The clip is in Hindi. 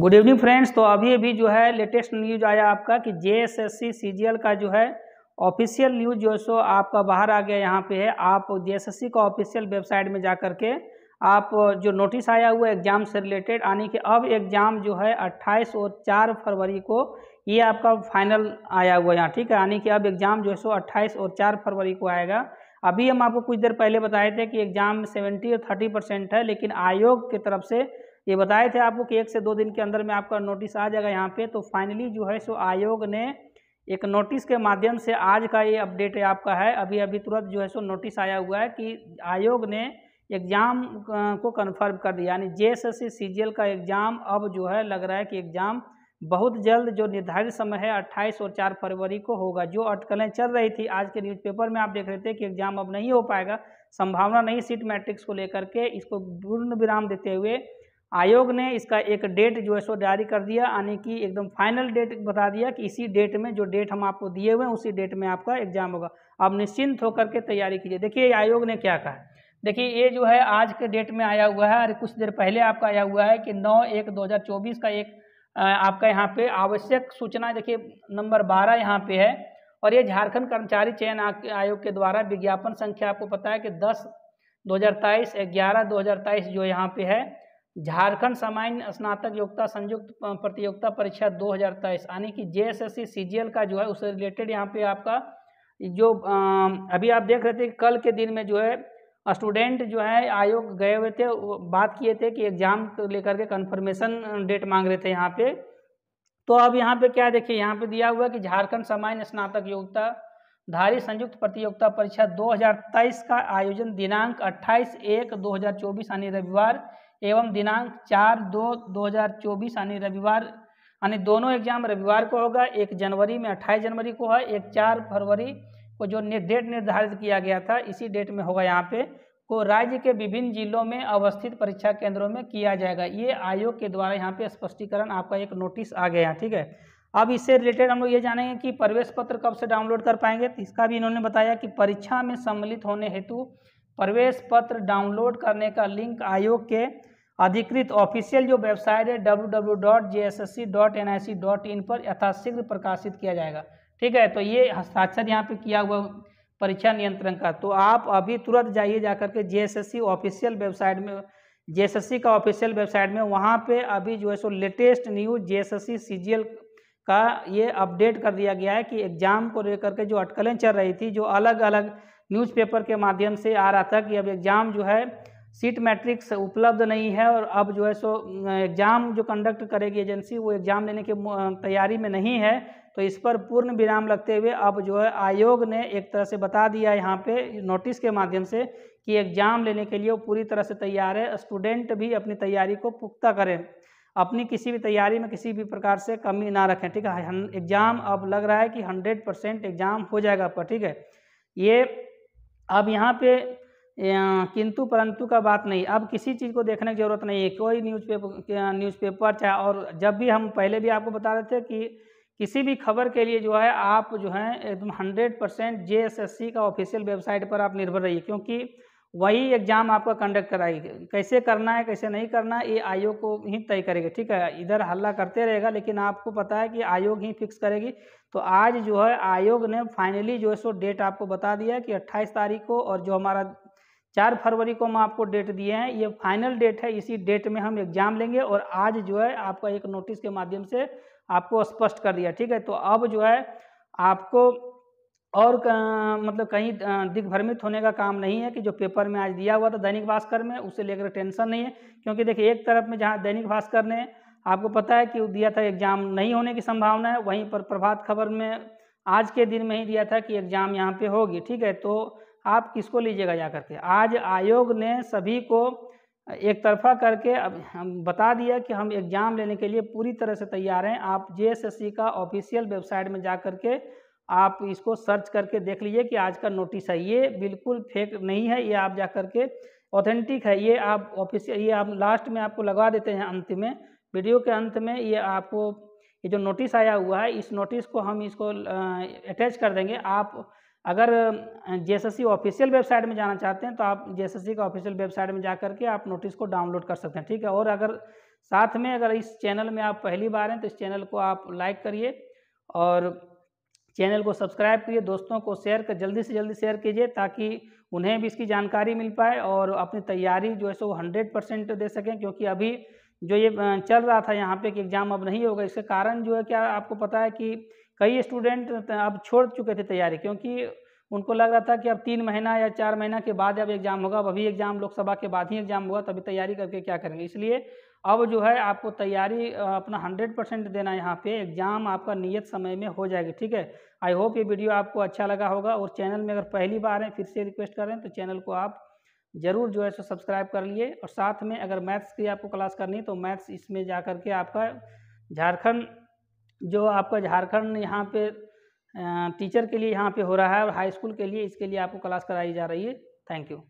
गुड इवनिंग फ्रेंड्स तो अभी अभी जो है लेटेस्ट न्यूज आया आपका कि J S S C C G L का जो है ऑफिशियल न्यूज जो सो आपका बाहर आ गया यहाँ पे है आप जे एस एस सी का ऑफिशियल वेबसाइट में जा करके आप जो नोटिस आया हुआ एग्ज़ाम से रिलेटेड यानी कि अब एग्ज़ाम जो है 28 और 4 फरवरी को ये आपका फाइनल आया हुआ यहाँ ठीक है यानी कि अब एग्ज़ाम जो है सो 28 और 4 फरवरी को आएगा अभी हम आपको कुछ देर पहले बताए थे कि एग्ज़ाम सेवेंटी और थर्टी परसेंट है लेकिन आयोग की तरफ से ये बताए थे आपको कि एक से दो दिन के अंदर में आपका नोटिस आ जाएगा यहाँ पे तो फाइनली जो है सो आयोग ने एक नोटिस के माध्यम से आज का ये अपडेट आपका है अभी अभी तुरंत जो है सो नोटिस आया हुआ है कि आयोग ने एग्ज़ाम को कन्फर्म कर दिया यानी जे एस एस का एग्ज़ाम अब जो है लग रहा है कि एग्ज़ाम बहुत जल्द जो निर्धारित समय है 28 और 4 फरवरी को होगा जो अटकलें चल रही थी आज के न्यूज़पेपर में आप देख रहे थे कि एग्ज़ाम अब नहीं हो पाएगा संभावना नहीं सीट मैट्रिक्स को लेकर के इसको पूर्ण विराम देते हुए आयोग ने इसका एक डेट जो है सो जारी कर दिया यानी कि एकदम फाइनल डेट बता दिया कि इसी डेट में जो डेट हम आपको दिए हुए हैं उसी डेट में आपका एग्जाम होगा आप निश्चिंत होकर के तैयारी कीजिए देखिए आयोग ने क्या कहा देखिए ये जो है आज के डेट में आया हुआ है और कुछ देर पहले आपका आया हुआ है कि नौ एक दो हज़ार चौबीस का एक आपका यहाँ पे आवश्यक सूचना देखिए नंबर बारह यहाँ पे है और ये झारखंड कर्मचारी चयन आयोग के द्वारा विज्ञापन संख्या आपको पता है कि दस दो हज़ार तेईस ग्यारह दो हज़ार तेईस जो यहाँ पे है झारखंड सामान्य स्नातक योग्यता संयुक्त प्रतियोगिता परीक्षा 2023 यानी कि जे एस का जो है उससे रिलेटेड यहाँ पे आपका जो अभी आप देख रहे थे कल के दिन में जो है स्टूडेंट जो है आयोग गए हुए थे बात किए थे कि एग्जाम लेकर के कन्फर्मेशन डेट मांग रहे थे यहाँ पे तो अब यहाँ पे क्या देखिए यहाँ पे दिया हुआ है कि झारखंड सामान्य स्नातक योग्यता धारी संयुक्त प्रतियोगिता परीक्षा 2023 का आयोजन दिनांक 28 एक 2024 यानी रविवार एवं दिनांक चार दो दो हज़ार चौबीस यानी रविवार यानी दोनों एग्जाम रविवार को होगा एक जनवरी में अट्ठाईस जनवरी को है एक चार फरवरी को जो डेट निर्धारित किया गया था इसी डेट में होगा यहाँ पे को राज्य के विभिन्न जिलों में अवस्थित परीक्षा केंद्रों में किया जाएगा ये आयोग के द्वारा यहाँ पे स्पष्टीकरण आपका एक नोटिस आ गया ठीक है अब इससे रिलेटेड हम लोग ये जानेंगे कि प्रवेश पत्र कब से डाउनलोड कर पाएंगे तो इसका भी इन्होंने बताया कि परीक्षा में सम्मिलित होने हेतु प्रवेश पत्र डाउनलोड करने का लिंक आयोग के अधिकृत ऑफिशियल जो वेबसाइट है इन पर यथाशीघ्र प्रकाशित किया जाएगा ठीक है तो ये हस्ताक्षर यहाँ पे किया हुआ परीक्षा नियंत्रण का तो आप अभी तुरंत जाइए जाकर के जे ऑफिशियल वेबसाइट में जे का ऑफिशियल वेबसाइट में वहाँ पे अभी जो है सो लेटेस्ट न्यूज़ जे सीजीएल का ये अपडेट कर दिया गया है कि एग्ज़ाम को लेकर के जो अटकलें चल रही थी जो अलग अलग न्यूज़पेपर के माध्यम से आ रहा था कि अब एग्ज़ाम जो है सीट मैट्रिक्स उपलब्ध नहीं है और अब जो है सो एग्ज़ाम जो कंडक्ट करेगी एजेंसी वो एग्ज़ाम लेने की तैयारी में नहीं है तो इस पर पूर्ण विराम लगते हुए अब जो है आयोग ने एक तरह से बता दिया यहाँ पे नोटिस के माध्यम से कि एग्ज़ाम लेने के लिए वो पूरी तरह से तैयार है स्टूडेंट भी अपनी तैयारी को पुख्ता करें अपनी किसी भी तैयारी में किसी भी प्रकार से कमी ना रखें ठीक है एग्ज़ाम अब लग रहा है कि हंड्रेड परसेंट एग्ज़ाम हो जाएगा आपका ठीक है ये अब यहाँ पे किंतु परंतु का बात नहीं अब किसी चीज़ को देखने की ज़रूरत नहीं है कोई न्यूज़पेपर न्यूज़पेपर चाहे और जब भी हम पहले भी आपको बता रहे थे कि किसी भी खबर के लिए जो है आप जो है एकदम हंड्रेड परसेंट जे का ऑफिशियल वेबसाइट पर आप निर्भर रहिए क्योंकि वही एग्ज़ाम आपका कंडक्ट कराएगी कैसे करना है कैसे नहीं करना है ये आयोग को ही तय करेगा ठीक है इधर हल्ला करते रहेगा लेकिन आपको पता है कि आयोग ही फिक्स करेगी तो आज जो है आयोग ने फाइनली जो है सो डेट आपको बता दिया कि 28 तारीख को और जो हमारा चार फरवरी को हम आपको डेट दिए हैं ये फाइनल डेट है इसी डेट में हम एग्ज़ाम लेंगे और आज जो है आपका एक नोटिस के माध्यम से आपको स्पष्ट कर दिया ठीक है तो अब जो है आपको और मतलब कहीं दिग्भ्रमित होने का काम नहीं है कि जो पेपर में आज दिया हुआ था दैनिक भास्कर में उसे लेकर टेंशन नहीं है क्योंकि देखिए एक तरफ में जहाँ दैनिक भास्कर ने आपको पता है कि दिया था एग्जाम नहीं होने की संभावना है वहीं पर प्रभात खबर में आज के दिन में ही दिया था कि एग्जाम यहाँ पे होगी ठीक है तो आप किसको लीजिएगा जा करके आज आयोग ने सभी को एक तरफा करके अब हम बता दिया कि हम एग्ज़ाम लेने के लिए पूरी तरह से तैयार हैं आप जे का ऑफिशियल वेबसाइट में जा करके आप इसको सर्च करके देख लीजिए कि आज का नोटिस है ये बिल्कुल फेक नहीं है ये आप जा करके ऑथेंटिक है ये आप ऑफिशियल ये आप लास्ट में आपको लगा देते हैं अंत में वीडियो के अंत में ये आपको ये जो नोटिस आया हुआ है इस नोटिस को हम इसको अटैच कर देंगे आप अगर जे ऑफिशियल वेबसाइट में जाना चाहते हैं तो आप जे का ऑफिशियल वेबसाइट में जा करके आप नोटिस को डाउनलोड कर सकते हैं ठीक है और अगर साथ में अगर इस चैनल में आप पहली बार हैं तो इस चैनल को आप लाइक करिए और चैनल को सब्सक्राइब कीजिए दोस्तों को शेयर कर जल्दी से जल्दी शेयर कीजिए ताकि उन्हें भी इसकी जानकारी मिल पाए और अपनी तैयारी जो है सो हंड्रेड परसेंट दे सकें क्योंकि अभी जो ये चल रहा था यहाँ पे कि एग्ज़ाम अब नहीं होगा इसके कारण जो है क्या आपको पता है कि कई स्टूडेंट अब छोड़ चुके थे तैयारी क्योंकि उनको लग रहा था कि अब तीन महीना या चार महीना के बाद अब एग्ज़ाम होगा अब अभी एग्ज़ाम लोकसभा के बाद ही एग्ज़ाम होगा तभी तैयारी करके क्या करेंगे इसलिए अब जो है आपको तैयारी अपना हंड्रेड परसेंट देना यहाँ पे एग्ज़ाम आपका नियत समय में हो जाएगी ठीक है आई होप ये वीडियो आपको अच्छा लगा होगा और चैनल में अगर पहली बार हैं फिर से रिक्वेस्ट करें तो चैनल को आप ज़रूर जो है सो सब्सक्राइब कर लिए और साथ में अगर मैथ्स की आपको क्लास करनी है तो मैथ्स इसमें जा कर के आपका झारखंड जो आपका झारखंड यहाँ पे टीचर के लिए यहाँ पे हो रहा है और हाई स्कूल के लिए इसके लिए आपको क्लास कराई जा रही है थैंक यू